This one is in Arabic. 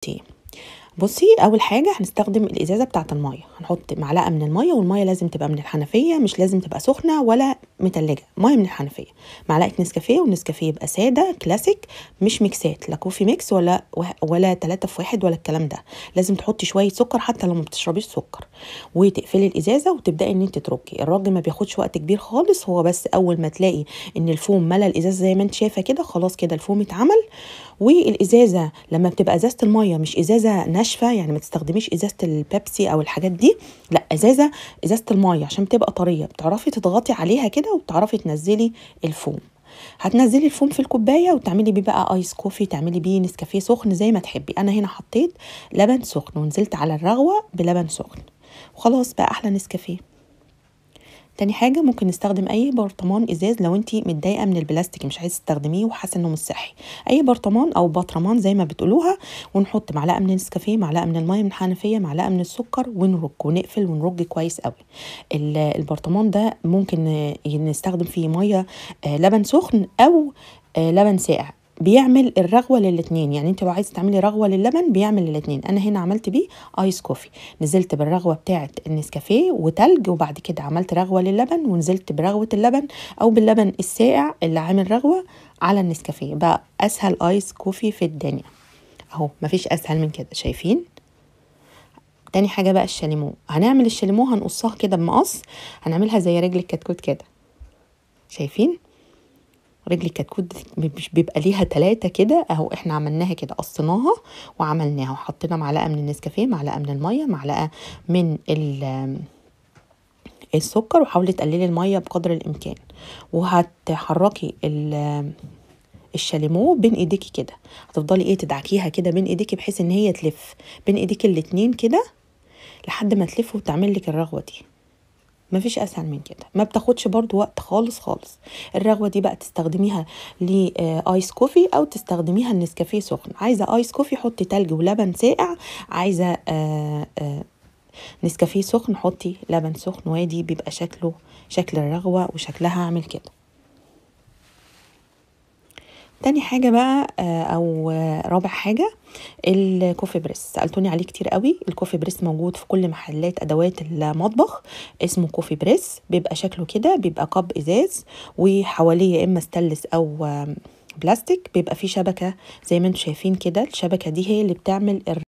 tea بصي اول حاجه هنستخدم الازازه بتاعه الميه هنحط معلقه من الميه والميه لازم تبقى من الحنفيه مش لازم تبقى سخنه ولا متلجه ميه من الحنفيه معلقه نسكافيه والنسكافيه يبقى ساده كلاسيك مش ميكسات لا كوفي ميكس ولا ولا 3 في واحد ولا الكلام ده لازم تحطي شويه سكر حتى لو ما بتشربيش سكر وتقفلي الازازه وتبداي ان انت تتركي الرج ما بياخدش وقت كبير خالص هو بس اول ما تلاقي ان الفوم ملى الازازه زي ما انت شايفه كده خلاص كده الفوم اتعمل والازازه لما بتبقى ازازه الميه مش ازازه ناشفه ناشفه يعني ما تستخدميش ازازه البيبسي او الحاجات دي لا ازازه ازازه الميه عشان تبقى طريه بتعرفي تضغطي عليها كده وبتعرفي تنزلي الفوم هتنزلي الفوم في الكوبايه وتعملي بيه بقى ايس كوفي تعملي بيه نسكافيه سخن زي ما تحبي انا هنا حطيت لبن سخن ونزلت على الرغوه بلبن سخن وخلاص بقى احلى نسكافيه تاني حاجه ممكن نستخدم اي برطمان ازاز لو انت متضايقه من البلاستيك مش عايزه تستخدميه وحاسه انه مش صحي اي برطمان او بطرمان زي ما بتقولوها ونحط معلقه من النسكافيه معلقه من الميه من الحنفيه معلقه من السكر ونرك ونقفل ونرج كويس قوي البرطمان ده ممكن نستخدم فيه ميه آه، لبن سخن او آه، لبن ساقع بيعمل الرغوه للاثنين يعني انت لو عايز تعملي رغوه للبن بيعمل الاثنين انا هنا عملت بيه ايس كوفي نزلت بالرغوه بتاعه النسكافيه وتلج وبعد كده عملت رغوه للبن ونزلت برغوه اللبن او باللبن الساقع اللي عامل رغوه على النسكافيه بقى اسهل ايس كوفي في الدنيا اهو مفيش اسهل من كده شايفين تاني حاجه بقى الشاليمو هنعمل الشاليمو هنقصها كده بمقص هنعملها زي رجل الكتكوت كده شايفين رجلي كتكوت مش بيبقى ليها ثلاثه كده اهو احنا عملناها كده قصيناها وعملناها وحطينا معلقه من النسكافيه معلقه من الميه معلقه من السكر وحاولي تقللي الميه بقدر الامكان وهتحركي الشاليمو بين ايديكي كده هتفضلي ايه تدعكيها كده بين ايديكي بحيث ان هي تلف بين ايديكي الاتنين كده لحد ما تلف وتعمل لك الرغوه دي مفيش اسهل من كده ما بتاخدش برضو وقت خالص خالص الرغوه دي بقى تستخدميها لايس آه، كوفي او تستخدميها النسكافيه سخن عايزه ايس كوفي حطي تلج ولبن ساقع عايزه آه، آه، نسكافيه سخن حطي لبن سخن وادي بيبقى شكله شكل الرغوه وشكلها عامل كده تاني حاجة بقى آه، أو آه، رابع حاجة الكوفي بريس سألتوني عليه كتير قوي الكوفي بريس موجود في كل محلات أدوات المطبخ اسمه كوفي بريس بيبقى شكله كده بيبقى قب إزاز وحواليه يا إما ستلس أو بلاستيك بيبقى فيه شبكة زي ما انتم شايفين كده الشبكة دي هي اللي بتعمل